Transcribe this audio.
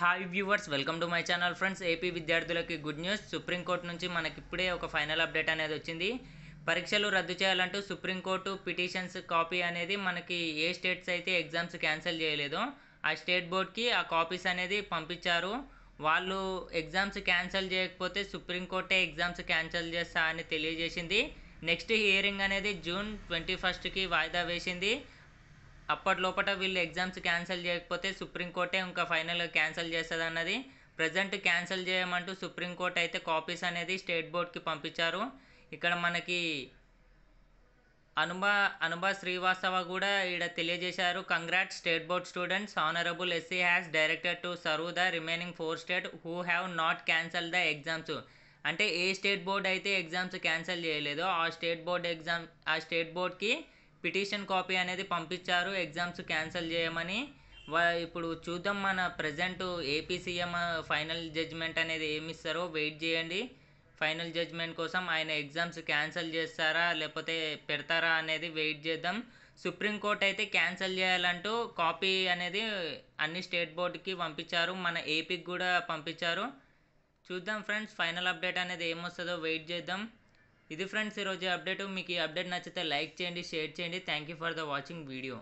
hi viewers welcome to my channel friends AP విద్యార్థులకి good news supreme court నుంచి మనకి ఇప్పుడే ఒక ఫైనల్ అప్డేట్ అనేది వచ్చింది పరీక్షలు రద్దు చేయాలంటూ సుప్రీంకోర్టు పిటిషన్స్ కాపీ అనేది మనకి ఏ స్టేట్స్ అయితే ఎగ్జామ్స్ క్యాన్సిల్ చేయలేదో ఆ స్టేట్ బోర్డ్కి ఆ కాపీస్ అనేది పంపించారు వాళ్ళు ఎగ్జామ్స్ క్యాన్సిల్ చేయకపోతే సుప్రీంకోర్టే ఎగ్జామ్స్ క్యాన్సిల్ చేస్తా అని తెలియజేసింది నెక్స్ట్ హియరింగ్ అనేది జూన్ ట్వంటీ ఫస్ట్కి వాయిదా వేసింది లోపల వీళ్ళు ఎగ్జామ్స్ క్యాన్సిల్ చేయకపోతే సుప్రీంకోర్టే ఇంకా ఫైనల్ క్యాన్సిల్ చేస్తుంది అన్నది ప్రజెంట్ క్యాన్సిల్ చేయమంటూ సుప్రీంకోర్టు అయితే కాపీస్ అనేది స్టేట్ బోర్డ్కి పంపించారు ఇక్కడ మనకి అనుభా అనుభా శ్రీవాస్తవ కూడా ఇక్కడ తెలియజేశారు congrat state board students honourable SC has directed to serve the remaining four state who have not cancel the exams అంటే ఏ స్టేట్ బోర్డ్ అయితే ఎగ్జామ్స్ క్యాన్సిల్ చేయలేదో ఆ స్టేట్ బోర్డ్ ఎగ్జామ్ ఆ స్టేట్ బోర్డ్కి పిటిషన్ కాపీ అనేది పంపించారు ఎగ్జామ్స్ క్యాన్సిల్ చేయమని ఇప్పుడు చూద్దాం మన present AP CM final judgement అనేది ఏమి ఇస్తారో వెయిట్ చేయండి ఫైనల్ జడ్జ్మెంట్ కోసం ఆయన ఎగ్జామ్స్ క్యాన్సిల్ చేస్తారా లేకపోతే పెడతారా అనేది వెయిట్ చేద్దాం సుప్రీంకోర్టు అయితే క్యాన్సిల్ చేయాలంటూ కాపీ అనేది అన్ని స్టేట్ బోర్డుకి పంపించారు మన ఏపీకి కూడా పంపించారు చూద్దాం ఫ్రెండ్స్ ఫైనల్ అప్డేట్ అనేది ఏమొస్తుందో వెయిట్ చేద్దాం ఇది ఫ్రెండ్స్ ఈరోజు అప్డేట్ మీకు ఈ అప్డేట్ నచ్చితే లైక్ చేయండి షేర్ చేయండి thank you for the watching video